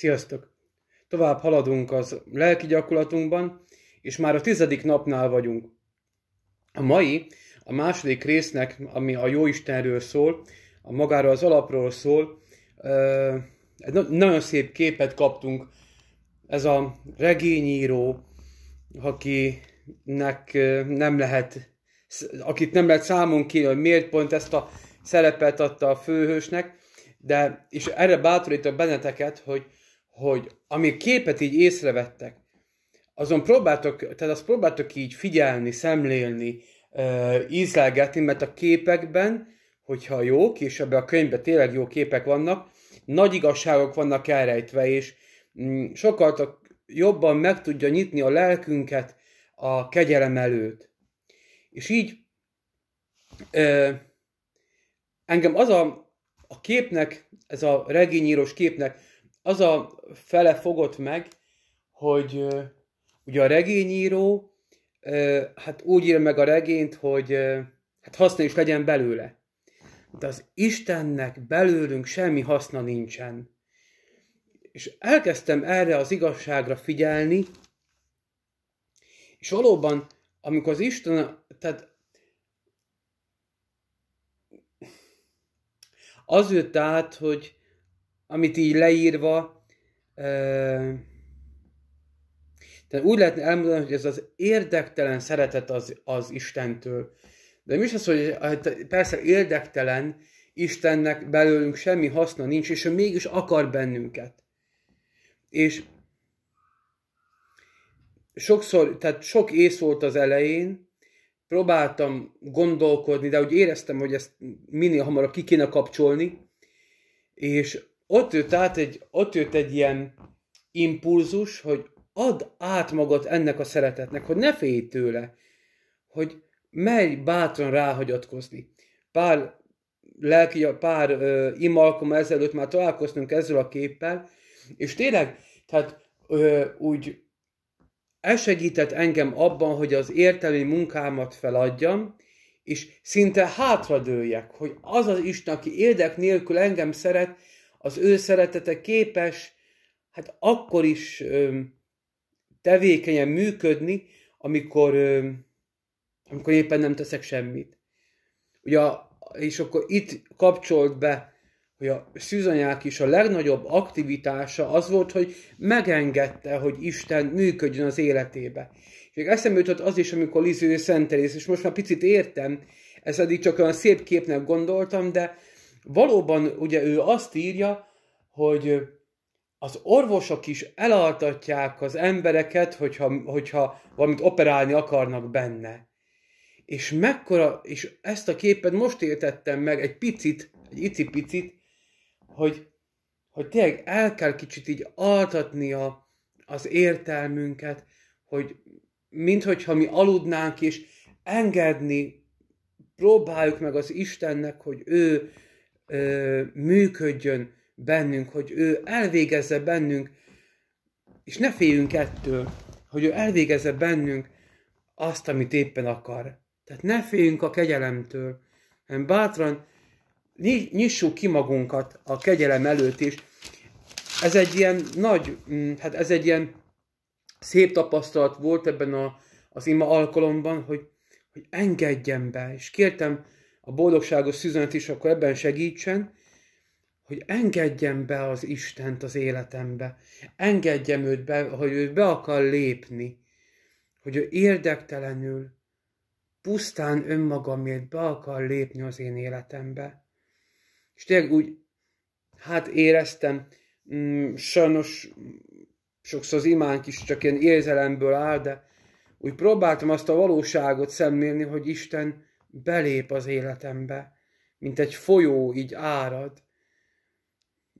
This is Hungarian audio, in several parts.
Sziasztok! Tovább haladunk az lelki gyakorlatunkban, és már a tizedik napnál vagyunk. A mai, a második résznek, ami a Jóistenről szól, a magára az alapról szól, egy nagyon szép képet kaptunk. Ez a regényíró, akinek nem lehet, akit nem lehet számon kérni, hogy miért pont ezt a szerepet adta a főhősnek, de, és erre bátorítok benneteket, hogy hogy ami képet így észrevettek, azon próbáltok, tehát azt próbáltok így figyelni, szemlélni, ízlelgetni, mert a képekben, hogyha jók, és ebben a könyvben tényleg jó képek vannak, nagy igazságok vannak elrejtve, és mm, sokkal jobban meg tudja nyitni a lelkünket a kegyelem előtt. És így ö, engem az a, a képnek, ez a regényírós képnek az a fele fogott meg, hogy ugye a regényíró, hát úgy ír meg a regényt, hogy hát haszna is legyen belőle. De az Istennek belőlünk semmi haszna nincsen. És elkezdtem erre az igazságra figyelni, és valóban, amikor az Isten, tehát az jött át, hogy amit így leírva, de tehát úgy lehetne elmondani, hogy ez az érdektelen szeretet az, az Istentől. De mi is az, hogy hát persze érdektelen, Istennek belőlünk semmi haszna nincs, és ő mégis akar bennünket. És sokszor, tehát sok ész volt az elején, próbáltam gondolkodni, de úgy éreztem, hogy ezt minél hamarabb ki kéne kapcsolni, és ott jött át egy, ott jött egy ilyen impulzus, hogy add át magad ennek a szeretetnek, hogy ne félj tőle, hogy megy bátran ráhagyatkozni. Pár lelki, pár uh, imalkom ezelőtt már találkoztunk ezzel a képpel, és tényleg, tehát uh, úgy ez segített engem abban, hogy az értelmi munkámat feladjam, és szinte hátradőjek, hogy az az Isten, aki érdek nélkül engem szeret, az ő szeretete képes hát akkor is ö, tevékenyen működni, amikor, ö, amikor éppen nem teszek semmit. Ugye, és akkor itt kapcsolt be, hogy a szűzanyák is a legnagyobb aktivitása az volt, hogy megengedte, hogy Isten működjön az életébe. És még eszembe jutott az is, amikor Liző szentelész, és most már picit értem, ezt eddig csak olyan szép képnek gondoltam, de valóban ugye ő azt írja, hogy az orvosok is elaltatják az embereket, hogyha, hogyha valamit operálni akarnak benne. És mekkora, és ezt a képet most értettem meg egy picit, egy icipicit, hogy, hogy tényleg el kell kicsit így altatni a, az értelmünket, hogy minthogyha mi aludnánk, és engedni, próbáljuk meg az Istennek, hogy ő ö, működjön bennünk, hogy ő elvégezze bennünk, és ne féljünk ettől, hogy ő elvégezze bennünk azt, amit éppen akar. Tehát ne féljünk a kegyelemtől, hanem bátran nyissuk ki magunkat a kegyelem előtt is. Ez egy ilyen nagy, mm, hát ez egy ilyen szép tapasztalat volt ebben a, az ima alkalomban, hogy, hogy engedjen be, és kértem, a boldogságos szüzenet is akkor ebben segítsen, hogy engedjem be az Istent az életembe, engedjem őt be, hogy ő be akar lépni, hogy ő érdektelenül, pusztán önmagamért be akar lépni az én életembe. És tényleg úgy, hát éreztem, mm, sajnos sokszor az imánk is csak ilyen érzelemből áll, de úgy próbáltam azt a valóságot szemlélni, hogy Isten belép az életembe, mint egy folyó így árad.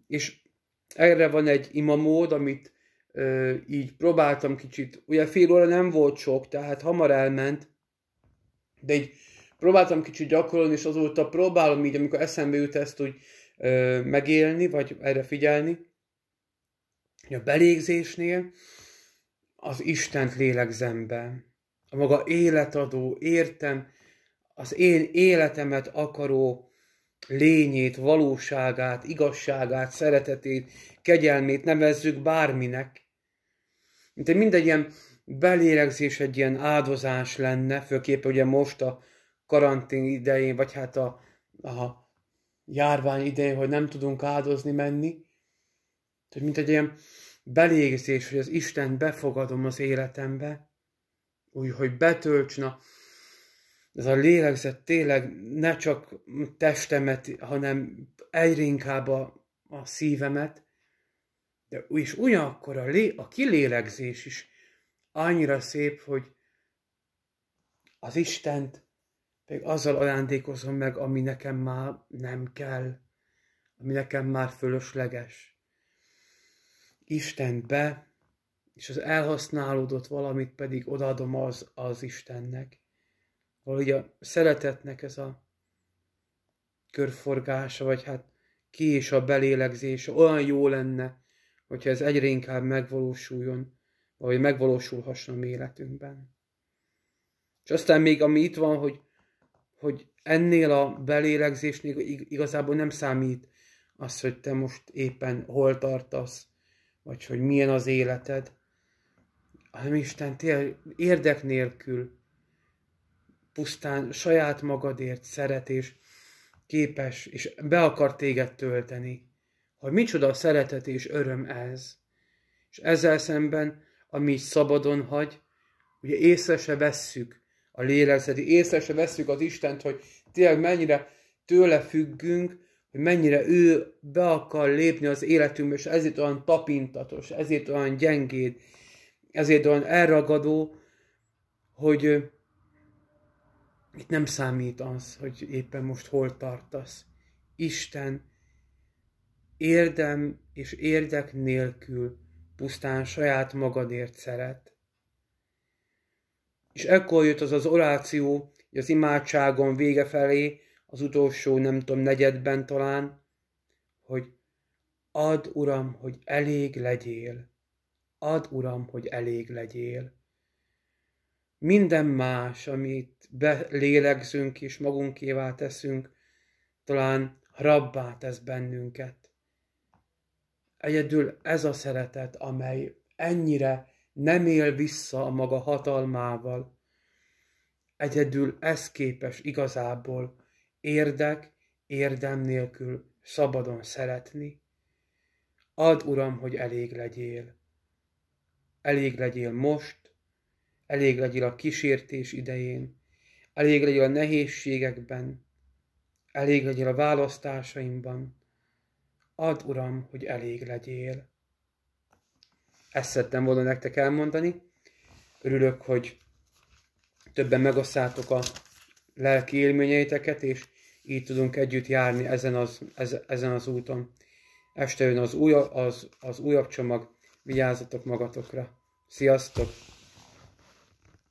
És erre van egy imamód, amit ö, így próbáltam kicsit, ugye fél óra nem volt sok, tehát hamar elment, de így próbáltam kicsit gyakorolni, és azóta próbálom így, amikor eszembe jut ezt hogy ö, megélni, vagy erre figyelni, hogy a belégzésnél az Istent lélegzembe, a maga életadó, értem, az én életemet akaró lényét, valóságát, igazságát, szeretetét, kegyelmét nevezzük bárminek. Mint mindegy ilyen belélegzés egy ilyen áldozás lenne, főképp ugye most a karantén idején, vagy hát a, a járvány idején, hogy nem tudunk áldozni menni. Tehát mint egy ilyen belégzés, hogy az Isten befogadom az életembe, úgyhogy betöltsna ez a lélegzet tényleg ne csak testemet, hanem egyre inkább a, a szívemet, de és ugyanakkor a, lé, a kilélegzés is annyira szép, hogy az Istent pedig azzal ajándékozom meg, ami nekem már nem kell, ami nekem már fölösleges. Istent be, és az elhasználódott valamit pedig odaadom az, az Istennek ahogy a szeretetnek ez a körforgása, vagy hát ki is a belélegzése olyan jó lenne, hogyha ez egyre inkább megvalósuljon, vagy megvalósulhasson a mi életünkben. És aztán még ami itt van, hogy, hogy ennél a belélegzésnél igazából nem számít az, hogy te most éppen hol tartasz, vagy hogy milyen az életed, hanem Isten tényleg érdek nélkül pusztán saját magadért szeretés képes, és be akar téged tölteni. Hogy micsoda szeretet és öröm ez. És ezzel szemben, ami szabadon hagy, ugye észre se vesszük a lélegzeti, észre se vesszük az Istent, hogy tényleg mennyire tőle függünk, hogy mennyire ő be akar lépni az életünkbe, és ezért olyan tapintatos, ezért olyan gyengéd, ezért olyan elragadó, hogy itt nem számít az, hogy éppen most hol tartasz. Isten érdem és érdek nélkül pusztán saját magadért szeret. És ekkor jött az az oráció, hogy az imádságon vége felé, az utolsó, nem tudom, negyedben talán, hogy add, Uram, hogy elég legyél. Add, Uram, hogy elég legyél minden más, amit belélegzünk és magunkévá teszünk, talán rabbá tesz bennünket. Egyedül ez a szeretet, amely ennyire nem él vissza a maga hatalmával, egyedül ez képes igazából érdek, érdem nélkül szabadon szeretni. Ad Uram, hogy elég legyél. Elég legyél most, elég legyél a kísértés idején, elég legyél a nehézségekben, elég legyél a választásaimban. Add, Uram, hogy elég legyél. Ezt szerettem volna nektek elmondani. Örülök, hogy többen megosztátok a lelki élményeiteket, és így tudunk együtt járni ezen az, ezen az úton. Este jön az újabb, az, az újabb csomag, vigyázzatok magatokra. Sziasztok!